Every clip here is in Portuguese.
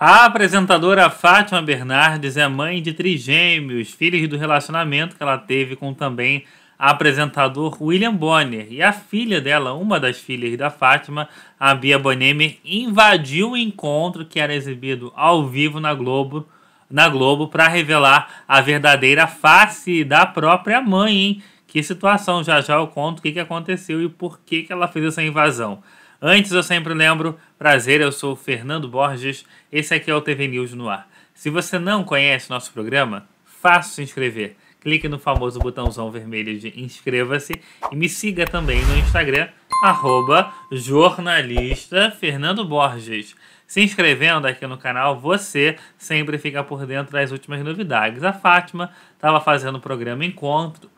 A apresentadora Fátima Bernardes é mãe de trigêmeos, filhos do relacionamento que ela teve com também apresentador William Bonner. E a filha dela, uma das filhas da Fátima, a Bia Bonemer, invadiu o encontro que era exibido ao vivo na Globo na Globo para revelar a verdadeira face da própria mãe, hein? Que situação, já já eu conto o que, que aconteceu e por que, que ela fez essa invasão. Antes, eu sempre lembro, prazer, eu sou o Fernando Borges, esse aqui é o TV News no ar. Se você não conhece nosso programa, faça se inscrever. Clique no famoso botãozão vermelho de inscreva-se e me siga também no Instagram, arroba jornalista Fernando Borges. Se inscrevendo aqui no canal, você sempre fica por dentro das últimas novidades. A Fátima estava fazendo o programa Encontro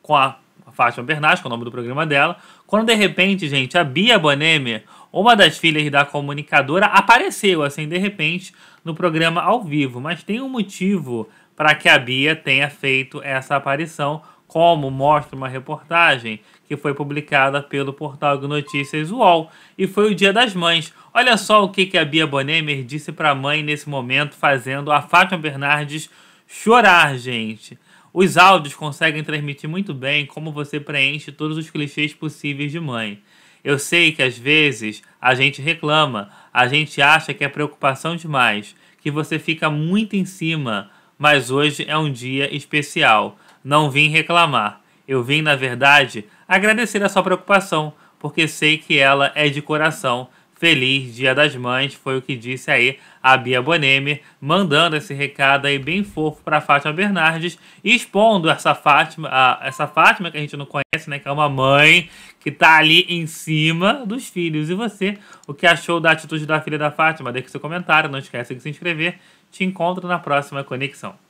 com a Fátima que é o nome do programa dela, quando de repente, gente, a Bia Bonemer, uma das filhas da comunicadora, apareceu assim de repente no programa ao vivo. Mas tem um motivo para que a Bia tenha feito essa aparição, como mostra uma reportagem que foi publicada pelo portal de notícias UOL. E foi o Dia das Mães. Olha só o que, que a Bia Bonemer disse para a mãe nesse momento, fazendo a Fátima Bernardes chorar, gente. Os áudios conseguem transmitir muito bem como você preenche todos os clichês possíveis de mãe. Eu sei que às vezes a gente reclama, a gente acha que é preocupação demais, que você fica muito em cima, mas hoje é um dia especial. Não vim reclamar. Eu vim, na verdade, agradecer a sua preocupação, porque sei que ela é de coração Feliz Dia das Mães, foi o que disse aí a Bia Bonemi, mandando esse recado aí bem fofo para Fátima Bernardes, expondo essa Fátima, a, essa Fátima que a gente não conhece, né, que é uma mãe que está ali em cima dos filhos. E você, o que achou da atitude da filha da Fátima? Deixe seu comentário, não esquece de se inscrever. Te encontro na próxima conexão.